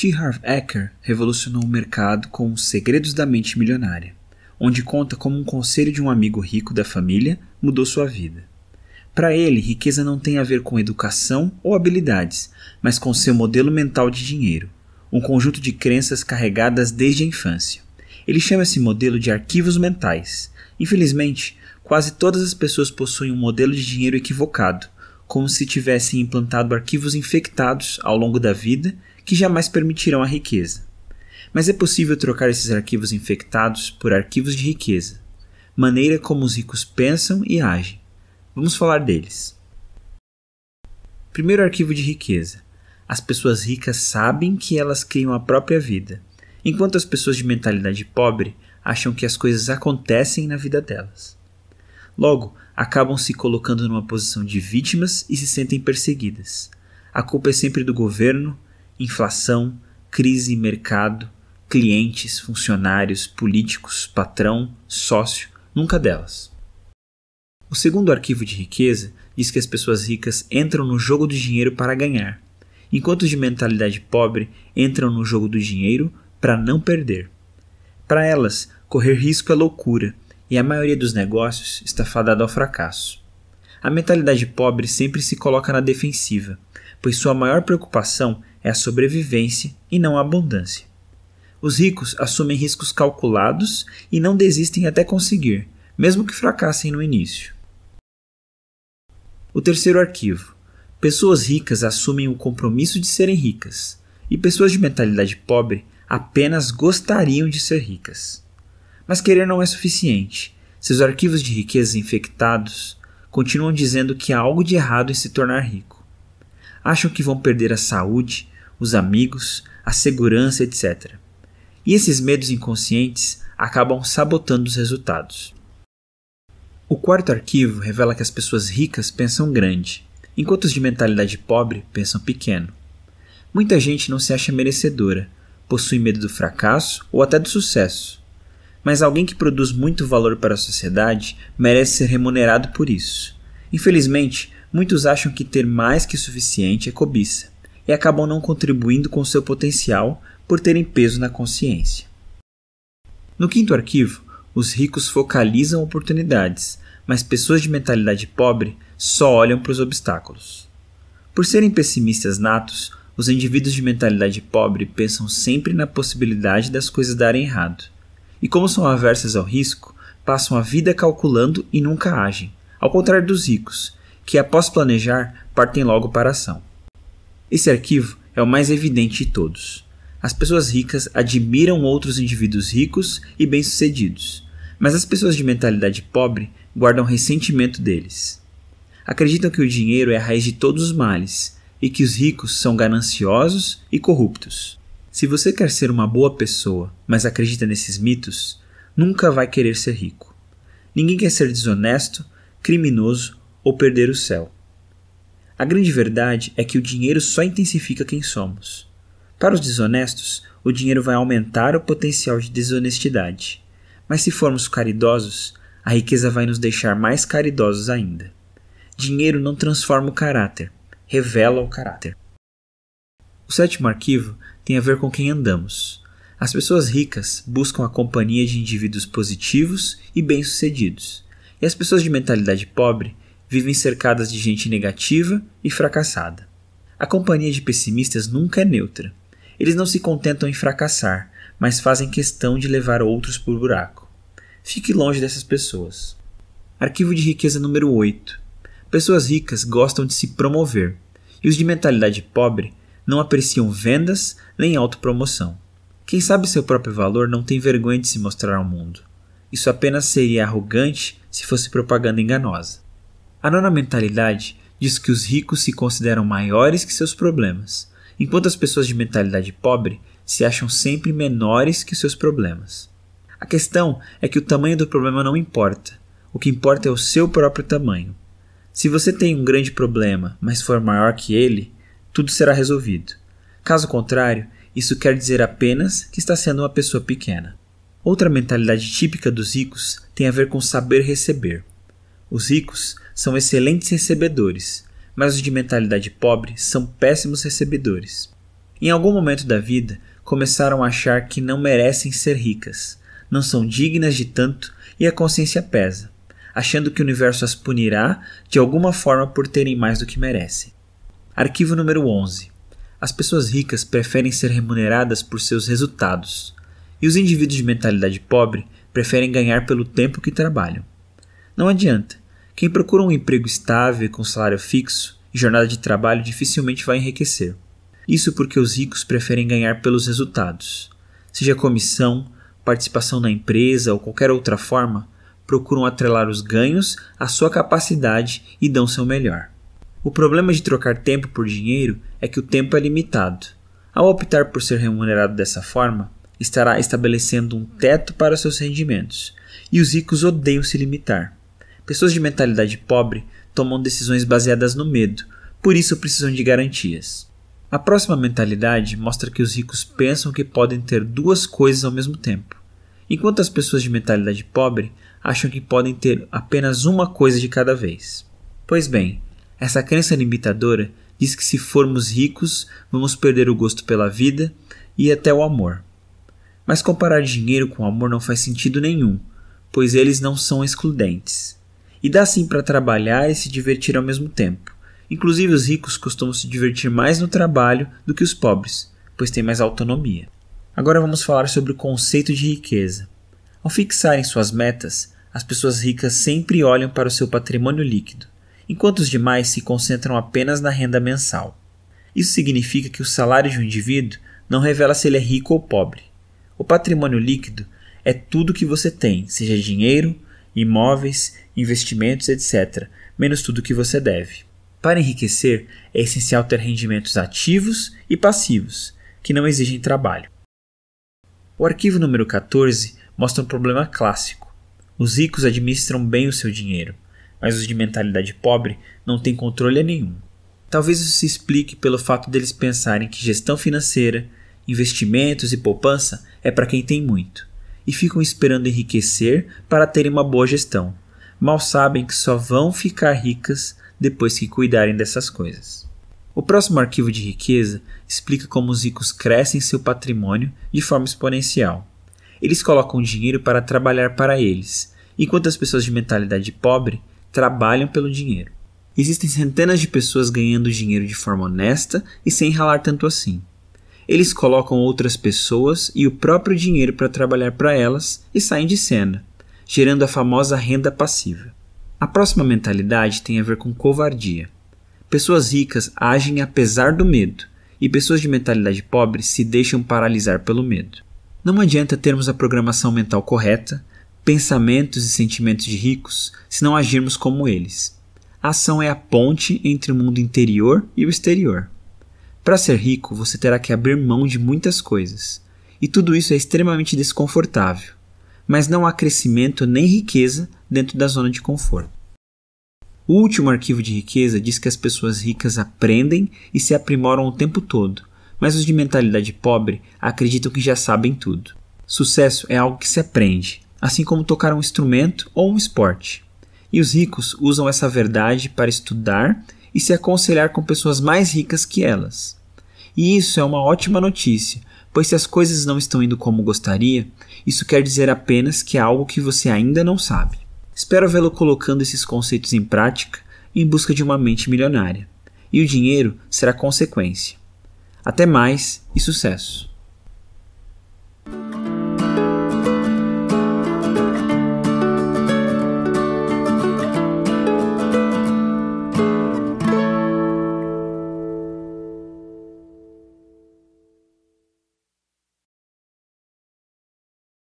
T. Harv Eker revolucionou o mercado com Os Segredos da Mente Milionária, onde conta como um conselho de um amigo rico da família mudou sua vida. Para ele, riqueza não tem a ver com educação ou habilidades, mas com seu modelo mental de dinheiro, um conjunto de crenças carregadas desde a infância. Ele chama esse modelo de arquivos mentais. Infelizmente, quase todas as pessoas possuem um modelo de dinheiro equivocado, como se tivessem implantado arquivos infectados ao longo da vida que jamais permitirão a riqueza. Mas é possível trocar esses arquivos infectados por arquivos de riqueza, maneira como os ricos pensam e agem. Vamos falar deles. Primeiro arquivo de riqueza. As pessoas ricas sabem que elas criam a própria vida, enquanto as pessoas de mentalidade pobre acham que as coisas acontecem na vida delas. Logo, acabam se colocando numa posição de vítimas e se sentem perseguidas. A culpa é sempre do governo, inflação, crise, mercado, clientes, funcionários, políticos, patrão, sócio, nunca delas. O segundo arquivo de riqueza diz que as pessoas ricas entram no jogo do dinheiro para ganhar, enquanto os de mentalidade pobre entram no jogo do dinheiro para não perder. Para elas, correr risco é loucura e a maioria dos negócios está fadada ao fracasso. A mentalidade pobre sempre se coloca na defensiva, pois sua maior preocupação é a sobrevivência e não a abundância. Os ricos assumem riscos calculados e não desistem até conseguir, mesmo que fracassem no início. O terceiro arquivo. Pessoas ricas assumem o compromisso de serem ricas, e pessoas de mentalidade pobre apenas gostariam de ser ricas. Mas querer não é suficiente. Seus arquivos de riqueza infectados continuam dizendo que há algo de errado em se tornar rico. Acham que vão perder a saúde, os amigos, a segurança, etc. E esses medos inconscientes acabam sabotando os resultados. O quarto arquivo revela que as pessoas ricas pensam grande, enquanto os de mentalidade pobre pensam pequeno. Muita gente não se acha merecedora, possui medo do fracasso ou até do sucesso. Mas alguém que produz muito valor para a sociedade merece ser remunerado por isso. Infelizmente, muitos acham que ter mais que suficiente é cobiça e acabam não contribuindo com seu potencial por terem peso na consciência. No quinto arquivo, os ricos focalizam oportunidades, mas pessoas de mentalidade pobre só olham para os obstáculos. Por serem pessimistas natos, os indivíduos de mentalidade pobre pensam sempre na possibilidade das coisas darem errado. E como são aversas ao risco, passam a vida calculando e nunca agem, ao contrário dos ricos, que após planejar partem logo para a ação. Esse arquivo é o mais evidente de todos. As pessoas ricas admiram outros indivíduos ricos e bem-sucedidos, mas as pessoas de mentalidade pobre guardam ressentimento deles. Acreditam que o dinheiro é a raiz de todos os males e que os ricos são gananciosos e corruptos. Se você quer ser uma boa pessoa, mas acredita nesses mitos, nunca vai querer ser rico. Ninguém quer ser desonesto, criminoso ou perder o céu. A grande verdade é que o dinheiro só intensifica quem somos. Para os desonestos, o dinheiro vai aumentar o potencial de desonestidade. Mas se formos caridosos, a riqueza vai nos deixar mais caridosos ainda. Dinheiro não transforma o caráter, revela o caráter. O sétimo arquivo tem a ver com quem andamos. As pessoas ricas buscam a companhia de indivíduos positivos e bem-sucedidos, e as pessoas de mentalidade pobre vivem cercadas de gente negativa e fracassada. A companhia de pessimistas nunca é neutra. Eles não se contentam em fracassar, mas fazem questão de levar outros por buraco. Fique longe dessas pessoas. Arquivo de riqueza número 8. Pessoas ricas gostam de se promover, e os de mentalidade pobre não apreciam vendas nem autopromoção. Quem sabe seu próprio valor não tem vergonha de se mostrar ao mundo. Isso apenas seria arrogante se fosse propaganda enganosa. A nona mentalidade diz que os ricos se consideram maiores que seus problemas, enquanto as pessoas de mentalidade pobre se acham sempre menores que seus problemas. A questão é que o tamanho do problema não importa, o que importa é o seu próprio tamanho. Se você tem um grande problema, mas for maior que ele, tudo será resolvido. Caso contrário, isso quer dizer apenas que está sendo uma pessoa pequena. Outra mentalidade típica dos ricos tem a ver com saber receber. Os ricos são excelentes recebedores, mas os de mentalidade pobre são péssimos recebedores. Em algum momento da vida, começaram a achar que não merecem ser ricas, não são dignas de tanto e a consciência pesa, achando que o universo as punirá de alguma forma por terem mais do que merecem. Arquivo número 11. As pessoas ricas preferem ser remuneradas por seus resultados, e os indivíduos de mentalidade pobre preferem ganhar pelo tempo que trabalham. Não adianta, quem procura um emprego estável e com salário fixo e jornada de trabalho dificilmente vai enriquecer. Isso porque os ricos preferem ganhar pelos resultados. Seja comissão, participação na empresa ou qualquer outra forma, procuram atrelar os ganhos à sua capacidade e dão seu melhor. O problema de trocar tempo por dinheiro é que o tempo é limitado. Ao optar por ser remunerado dessa forma, estará estabelecendo um teto para seus rendimentos, e os ricos odeiam se limitar. Pessoas de mentalidade pobre tomam decisões baseadas no medo, por isso precisam de garantias. A próxima mentalidade mostra que os ricos pensam que podem ter duas coisas ao mesmo tempo, enquanto as pessoas de mentalidade pobre acham que podem ter apenas uma coisa de cada vez. Pois bem, essa crença limitadora diz que se formos ricos, vamos perder o gosto pela vida e até o amor. Mas comparar dinheiro com amor não faz sentido nenhum, pois eles não são excludentes. E dá sim para trabalhar e se divertir ao mesmo tempo. Inclusive, os ricos costumam se divertir mais no trabalho do que os pobres, pois têm mais autonomia. Agora vamos falar sobre o conceito de riqueza. Ao fixarem suas metas, as pessoas ricas sempre olham para o seu patrimônio líquido, enquanto os demais se concentram apenas na renda mensal. Isso significa que o salário de um indivíduo não revela se ele é rico ou pobre. O patrimônio líquido é tudo que você tem, seja dinheiro, imóveis, investimentos, etc., menos tudo que você deve. Para enriquecer, é essencial ter rendimentos ativos e passivos, que não exigem trabalho. O arquivo número 14 mostra um problema clássico. Os ricos administram bem o seu dinheiro, mas os de mentalidade pobre não têm controle nenhum. Talvez isso se explique pelo fato deles pensarem que gestão financeira, investimentos e poupança é para quem tem muito e ficam esperando enriquecer para terem uma boa gestão. Mal sabem que só vão ficar ricas depois que cuidarem dessas coisas. O próximo arquivo de riqueza explica como os ricos crescem seu patrimônio de forma exponencial. Eles colocam dinheiro para trabalhar para eles, enquanto as pessoas de mentalidade pobre trabalham pelo dinheiro. Existem centenas de pessoas ganhando dinheiro de forma honesta e sem ralar tanto assim. Eles colocam outras pessoas e o próprio dinheiro para trabalhar para elas e saem de cena, gerando a famosa renda passiva. A próxima mentalidade tem a ver com covardia. Pessoas ricas agem apesar do medo, e pessoas de mentalidade pobre se deixam paralisar pelo medo. Não adianta termos a programação mental correta, pensamentos e sentimentos de ricos, se não agirmos como eles. A ação é a ponte entre o mundo interior e o exterior. Para ser rico, você terá que abrir mão de muitas coisas, e tudo isso é extremamente desconfortável, mas não há crescimento nem riqueza dentro da zona de conforto. O último arquivo de riqueza diz que as pessoas ricas aprendem e se aprimoram o tempo todo, mas os de mentalidade pobre acreditam que já sabem tudo. Sucesso é algo que se aprende, assim como tocar um instrumento ou um esporte. E os ricos usam essa verdade para estudar e se aconselhar com pessoas mais ricas que elas. E isso é uma ótima notícia, pois se as coisas não estão indo como gostaria, isso quer dizer apenas que é algo que você ainda não sabe. Espero vê-lo colocando esses conceitos em prática em busca de uma mente milionária. E o dinheiro será consequência. Até mais e sucesso!